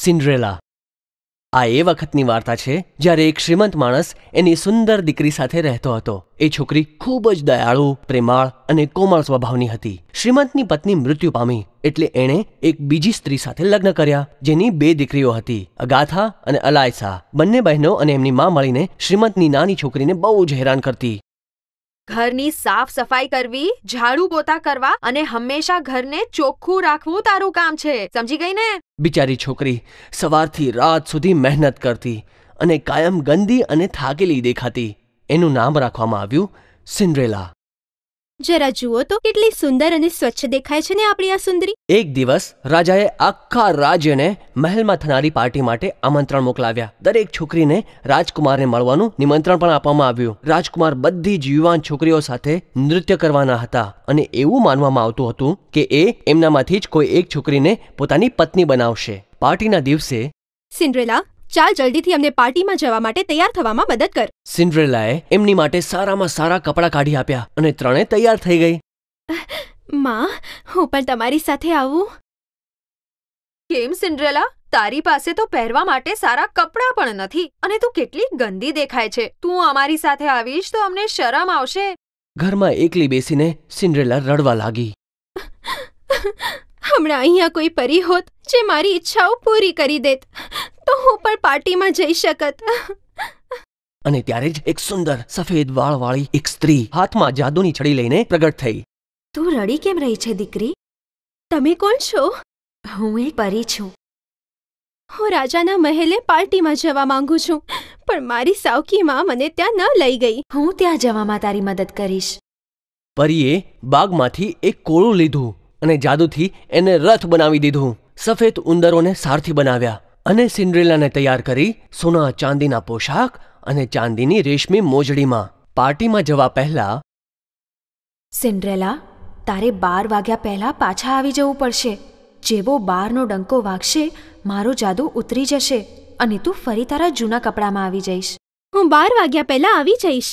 Cinderella આ એ વખતની વાર્તા છે જ્યારે એક શ્રીમંત માણસ એની સુંદર દીકરી સાથે રહેતો હતો એ છોકરી ખૂબ જ દયાળુ પ્રેમાળ અને કોમળ સ્વભાવની હતી શ્રીમંતની પત્ની મૃત્યુ પામી એટલે એણે એક બીજી સ્ત્રી સાથે લગ્ન કર્યા જેની બે દીકરીઓ હતી અગાથા અને અલાયસા બંને બહેનો અને એમની મા મળીને શ્રીમંતની નાની છોકરીને બહુ જ હેરાન કરતી ઘરની સાફ સફાઈ કરવી ઝાડુ પોતા કરવા અને હંમેશા ઘરને ચોખ્ખું રાખવું તારું કામ છે સમજી ગઈ ને બિચારી છોકરી સવારથી રાત સુધી મહેનત કરતી અને કાયમ ગંદી અને થાકેલી દેખાતી એનું નામ રાખવામાં આવ્યું સિન્ડ્રેલા જરા જુઓ તો કેટલી સુંદર અને સ્વચ્છ દેખાય છે ને આપણી આ સુંદરી એક દિવસ રાજાએ આખા રાજ્યને મહેલમાં થનારી પાર્ટી માટે આમંત્રણ મોકલાવ્યા દરેક છોકરીને રાજકુમારને મળવાનું નિમંત્રણ પણ આપવામાં આવ્યું રાજકુમાર બધી જ યુવાન છોકરીઓ સાથે નૃત્ય કરવાના હતા અને એવું માનવામાં આવતું હતું કે એ એમનામાંથી જ કોઈ એક છોકરીને પોતાની પત્ની બનાવશે પાર્ટીના દિવસે સિન્ડ્રેલા ચાલ જલ્દીથી અમને પાર્ટીમાં જવા માટે તૈયાર થવામાં મદદ કર સિન્ડ્રેલાએ એમની માટે સારામાં સારા કપડાં કાઢી આપ્યા અને ત્રણે તૈયાર થઈ ગઈ માં હું પણ તમારી સાથે આવું કેમ સિન્ડ્રેલા તારી પાસે તો પહેરવા માટે સારા કપડાં પણ નથી અને તું કેટલી ગંદી દેખાય છે તું અમારી સાથે આવીશ તો અમને શરમ આવશે ઘરમાં એકલી બેસીને સિન્ડ્રેલા રડવા લાગી હમણાં અહીંયા કોઈ પરી હોત જે મારી ઈચ્છાઓ પૂરી કરી દેત તો હું પણ પાર્ટીમાં જઈ શકત અને ત્યારે જ એક સુંદર સફેદ વાળવાળી એક સ્ત્રી હાથમાં જાદુની છડી લઈને પ્રગટ થઈ તું રડી કેમ રહી છે દીકરી તમે કોણ છો હું એક પરી છું હું રાજાના મહેલે પાર્ટીમાં જવા માંગુ છું પણ મારી સાવકીમાં મને ત્યાં ન લઈ ગઈ હું ત્યાં જવામાં તારી મદદ કરીશ પરીએ બાગમાંથી એક કોળું લીધું અને જાદુથી એને રથ બનાવી દીધું સફેદ ઉંદરોને સારથી બનાવ્યા અને સિન્ડ્રેલાને તૈયાર કરી સોના ચાંદીના પોશાક અને ચાંદીની રેશમી મોજડીમાં પાર્ટીમાં જવા પહેલા સિન્ડ્રેલા તારે બાર વાગ્યા પહેલા પાછા આવી જવું પડશે જેવો બારનો ડંકો વાગશે મારો જાદુ ઉતરી જશે અને તું ફરી તારા જૂના કપડામાં આવી જઈશ હું બાર વાગ્યા પહેલા આવી જઈશ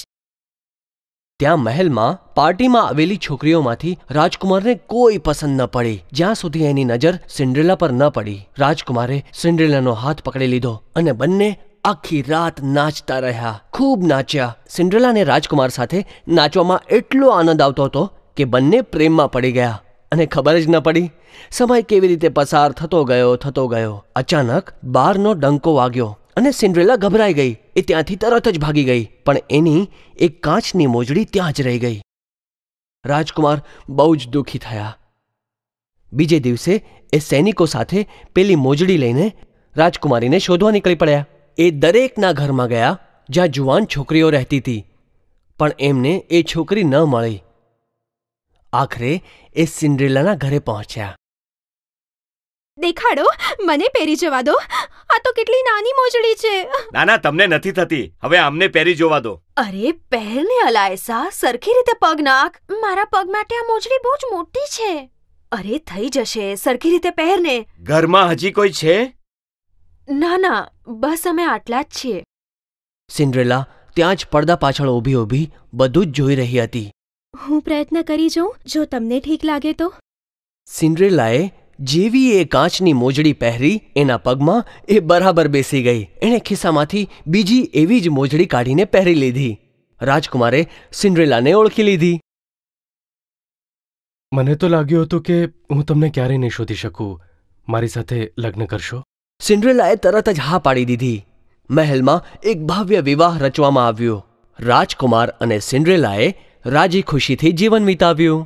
ત્યાં મહેલમાં પાર્ટીમાં આવેલી છોકરીઓમાંથી રાજકુમારને કોઈ પસંદ ન પડી જ્યાં સુધી એની નજર સિન્ડ્રેલા પર ન પડી રાજકુમારે સિન્ડ્રેલાનો હાથ પકડી લીધો અને બંને આખી રાત નાચતા રહ્યા ખૂબ નાચ્યા સિન્ડ્રેલાને રાજકુમાર સાથે નાચવામાં એટલો આનંદ આવતો હતો કે બંને પ્રેમમાં પડી ગયા અને ખબર જ ન પડી સમય કેવી રીતે પસાર થતો ગયો થતો ગયો અચાનક બારનો ડંકો વાગ્યો અને સિન્ડ્રેલા ગભરાઈ ગઈ એ ત્યાંથી તરત જ ભાગી ગઈ પણ એની એક કાચની મોજડી ત્યાં જ રહી ગઈ રાજકુમાર બહુ જ દુઃખી થયા બીજે દિવસે એ સૈનિકો સાથે પેલી મોજડી લઈને રાજકુમારીને શોધવા નીકળી પડ્યા એ દરેકના ઘરમાં ગયા જ્યાં જુવાન છોકરીઓ રહેતી હતી પણ એમને એ છોકરી ન મળી આખરે એ સિન્ડ્રેલાના ઘરે પહોંચ્યા દેખાડો મને પહેરી જવા દો આ તો કેટલી નાની મોજડી છે ના ના તમને નથી થતી હવે અમને પહેરી જોવા દો અરે પહેરને અલાયસા સરખી રીતે પગ નાખ મારા પગ માટે આ મોજડી બહુ જ મોટી છે અરે થઈ જશે સરખી રીતે પહેરને ઘરમાં હજી કોઈ છે ના ના બસ અમે આટલા જ છીએ સિન્ડ્રેલા ત્યાં જ પડદા પાછળ ઊભી ઊભી બધું જ જોઈ રહી હતી હું પ્રયત્ન કરી જોઉં જો તમને ઠીક લાગે તો સિન્ડ્રેલાએ જેવી એ કાચની મોજડી પહેરી એના પગમાં એ બરાબર બેસી ગઈ એણે ખિસ્સામાંથી બીજી એવી જ મોજડી કાઢીને પહેરી લીધી રાજકુમારે સિન્ડ્રેલાને ઓળખી લીધી મને તો લાગ્યું હતું કે હું તમને ક્યારેય નહીં શોધી શકું મારી સાથે લગ્ન કરશો સિન્ડ્રેલાએ તરત જ હા પાડી દીધી મહેલમાં એક ભવ્ય વિવાહ રચવામાં આવ્યો રાજકુમાર અને સિન્ડ્રેલાએ રાજી ખુશીથી જીવન વિતાવ્યું